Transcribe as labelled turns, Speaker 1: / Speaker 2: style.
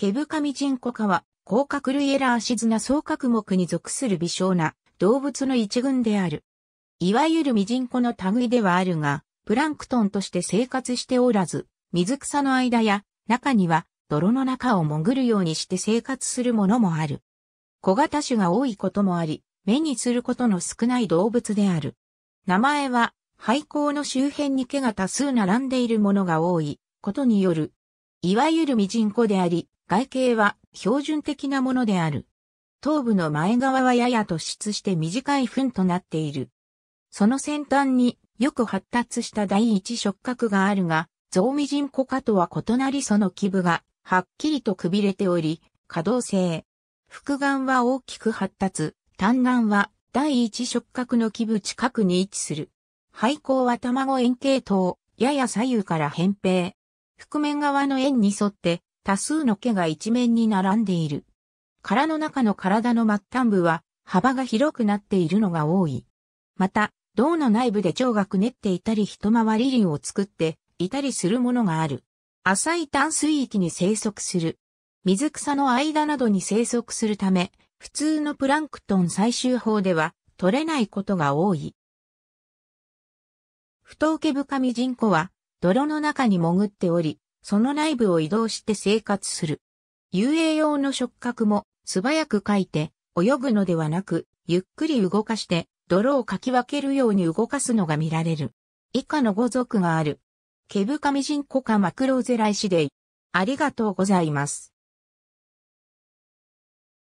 Speaker 1: ケブカミジンコ科は、甲殻類エラーシズナ総角目に属する微小な動物の一群である。いわゆるミジンコの類ではあるが、プランクトンとして生活しておらず、水草の間や中には泥の中を潜るようにして生活するものもある。小型種が多いこともあり、目にすることの少ない動物である。名前は、廃校の周辺に毛が多数並んでいるものが多いことによるいわゆるミジンコであり、外形は標準的なものである。頭部の前側はやや突出して短い糞となっている。その先端によく発達した第一触覚があるが、ゾウミジンコ科とは異なりその基部がはっきりとくびれており、可動性。複眼は大きく発達、単眼は第一触覚の基部近くに位置する。背後は卵円形等、やや左右から扁平、覆面側の円に沿って多数の毛が一面に並んでいる。殻の中の体の末端部は幅が広くなっているのが多い。また、銅の内部で腸がくねっていたり一回り輪を作っていたりするものがある。浅い淡水域に生息する。水草の間などに生息するため、普通のプランクトン採集法では取れないことが多い。不当毛深み人口は泥の中に潜っており、その内部を移動して生活する。遊泳用の触覚も素早く描いて、泳ぐのではなく、ゆっくり動かして、泥をかき分けるように動かすのが見られる。以下の語族がある。ケブカミジンコカマクロゼライシデイ。ありがとうご
Speaker 2: ざいます。